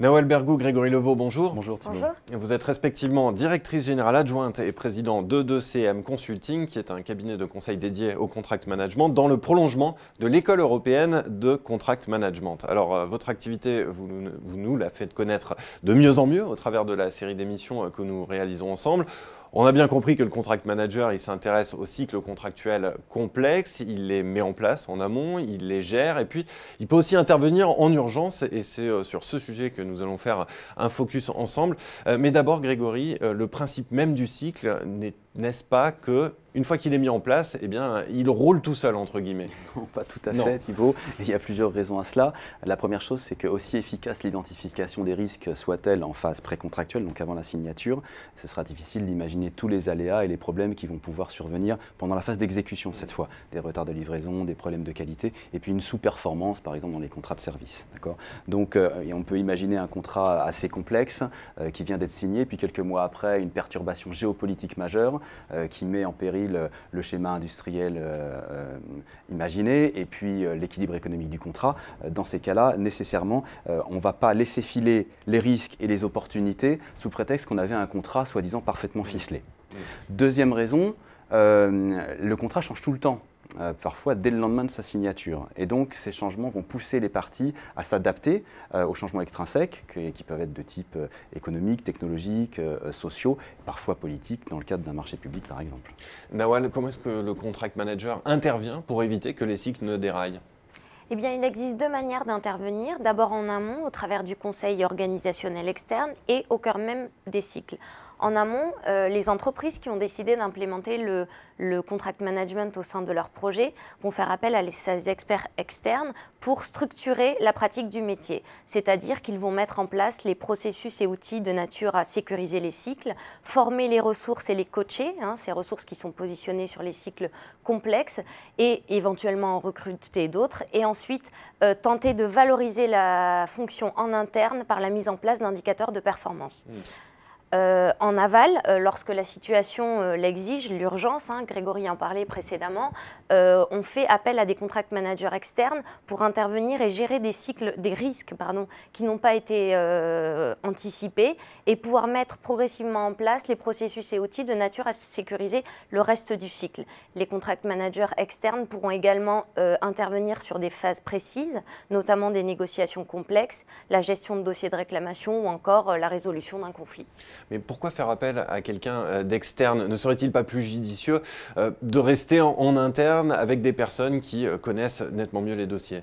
Noël Bergou, Grégory Levaux, bonjour. Bonjour Thibault. Vous êtes respectivement directrice générale adjointe et président d'E2CM Consulting, qui est un cabinet de conseil dédié au contract management, dans le prolongement de l'école européenne de contract management. Alors, euh, votre activité, vous nous la faites connaître de mieux en mieux au travers de la série d'émissions euh, que nous réalisons ensemble. On a bien compris que le contract manager, il s'intéresse aux cycles contractuels complexes, il les met en place en amont, il les gère, et puis il peut aussi intervenir en urgence, et c'est euh, sur ce sujet que nous allons faire un focus ensemble. Euh, mais d'abord, Grégory, euh, le principe même du cycle n'est-ce pas que une fois qu'il est mis en place, eh bien, il roule tout seul, entre guillemets. Non, pas tout à fait, Thibault. Il y a plusieurs raisons à cela. La première chose, c'est que aussi efficace l'identification des risques soit-elle en phase précontractuelle, donc avant la signature, ce sera difficile d'imaginer tous les aléas et les problèmes qui vont pouvoir survenir pendant la phase d'exécution, cette fois. Des retards de livraison, des problèmes de qualité, et puis une sous-performance, par exemple, dans les contrats de service. Donc, euh, on peut imaginer un contrat assez complexe euh, qui vient d'être signé, puis quelques mois après, une perturbation géopolitique majeure euh, qui met en péril le, schéma industriel euh, euh, imaginé et puis euh, l'équilibre économique du contrat. Dans ces cas-là, nécessairement, on ne va pas laisser filer les risques et les opportunités sous prétexte qu'on avait un contrat soi-disant parfaitement ficelé. Deuxième raison, le contrat change tout le temps. Euh, parfois dès le lendemain de sa signature. Et donc ces changements vont pousser les parties à s'adapter euh, aux changements extrinsèques, qui peuvent être de type euh, économique, technologique, sociaux, parfois politique, dans le cadre d'un marché public par exemple. Nawal, comment est-ce que le contract manager intervient pour éviter que les cycles ne déraillent eh bien, il existe deux manières d'intervenir. D'abord en amont, au travers du conseil organisationnel externe, et au cœur même des cycles en amont, euh, les entreprises qui ont décidé d'implémenter le, contract management au sein de leur projet vont faire appel à ces experts externes pour structurer la pratique du métier. C'est-à-dire qu'ils vont mettre en place les processus et outils de nature à sécuriser les cycles, former les ressources et les coacher, hein, ces ressources qui sont positionnées sur les cycles complexes, et éventuellement en recruter d'autres, et ensuite euh, tenter de valoriser la fonction en interne par la mise en place d'indicateurs de performance. Mmh. Euh, en aval, euh, lorsque la situation euh, l'exige, l'urgence, hein, Grégory en parlait précédemment, on fait appel à des contract managers externes pour intervenir et gérer des cycles, des risques pardon, qui n'ont pas été anticipés et pouvoir mettre progressivement en place les processus et outils de nature à sécuriser le reste du cycle. Les contract managers externes pourront également intervenir sur des phases précises, notamment des négociations complexes, la gestion de dossiers de réclamation ou encore la résolution d'un conflit. Mais pourquoi faire appel à quelqu'un euh, d'externe Ne serait-il pas plus judicieux euh, de rester en, interne avec des personnes qui euh, connaissent nettement mieux les dossiers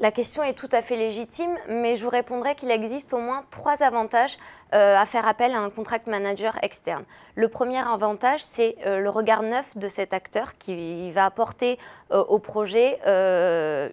la question est tout à fait légitime, mais je vous répondrai qu'il existe au moins trois avantages euh, à faire appel à un contract manager externe. Le premier avantage, c'est euh, le regard neuf de cet acteur qui va apporter euh, au projet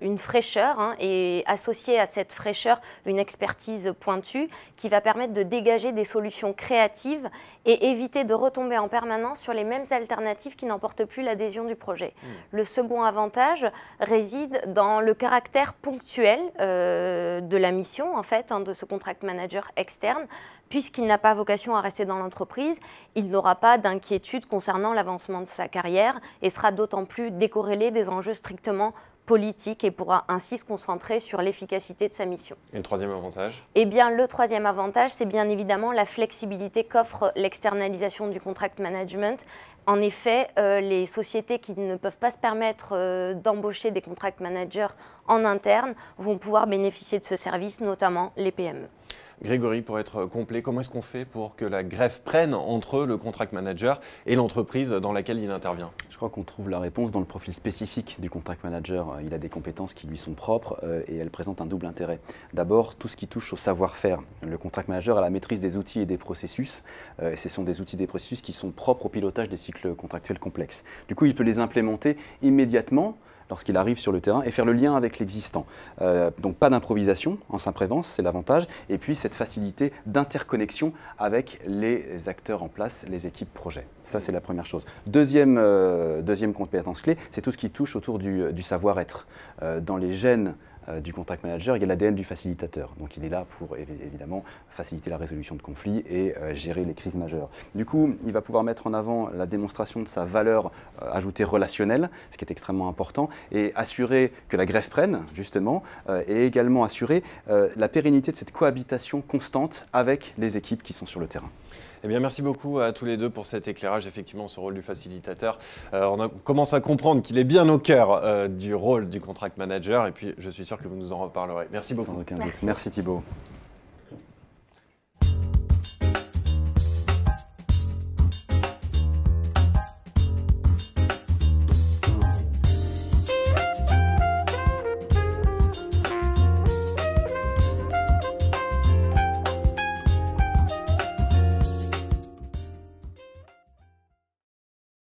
une fraîcheur hein, et associer à cette fraîcheur une expertise pointue qui va permettre de dégager des solutions créatives et éviter de retomber en permanence sur les mêmes alternatives qui n'emportent plus l'adhésion du projet. Mmh. Le second avantage réside dans le caractère actuel euh, de la mission, en fait, hein, de ce contract manager externe, puisqu'il n'a pas vocation à rester dans l'entreprise, il n'aura pas d'inquiétude concernant l'avancement de sa carrière et sera d'autant plus décorrélé des enjeux strictement politiques et pourra ainsi se concentrer sur l'efficacité de sa mission. Et le troisième avantage Eh bien, le troisième avantage, c'est bien évidemment la flexibilité qu'offre l'externalisation du contract management en effet, euh, les sociétés qui ne peuvent pas se permettre euh, d'embaucher des contract managers en interne vont pouvoir bénéficier de ce service, notamment les PME. Grégory, pour être complet, comment est-ce qu'on fait pour que la greffe prenne entre le contract manager et l'entreprise dans laquelle il intervient Je crois qu'on trouve la réponse dans le profil spécifique du contract manager. Il a des compétences qui lui sont propres euh, et elles présentent un double intérêt. D'abord, tout ce qui touche au savoir-faire. Le contract manager a la maîtrise des outils et des processus. Euh, ce sont des outils et des processus qui sont propres au pilotage des cycles contractuels complexes. Du coup, il peut les implémenter immédiatement lorsqu'il arrive sur le terrain et faire le lien avec l'existant. Euh, donc pas d'improvisation en saint c'est l'avantage. Et puis cette facilité d'interconnexion avec les acteurs en place, les équipes projet. Ça, c'est la première chose. Euh, deuxième, compétence clé, c'est tout ce qui touche autour du, euh, savoir-être. dans les gènes euh, du contact manager, il y a l'ADN du facilitateur. Donc il est là pour évidemment faciliter la résolution de conflits et euh, gérer les crises majeures. Du coup, il va pouvoir mettre en avant la démonstration de sa valeur euh, ajoutée relationnelle, ce qui est extrêmement important, et assurer que la grève prenne, justement, et également assurer la pérennité de cette cohabitation constante avec les équipes qui sont sur le terrain. Eh merci beaucoup à tous les deux pour cet éclairage, effectivement, ce rôle du facilitateur. Euh, on, commence à comprendre qu'il est bien au cœur euh, du rôle du contract manager, et puis je suis sûr que vous nous en reparlerez. Merci beaucoup. merci Thibault.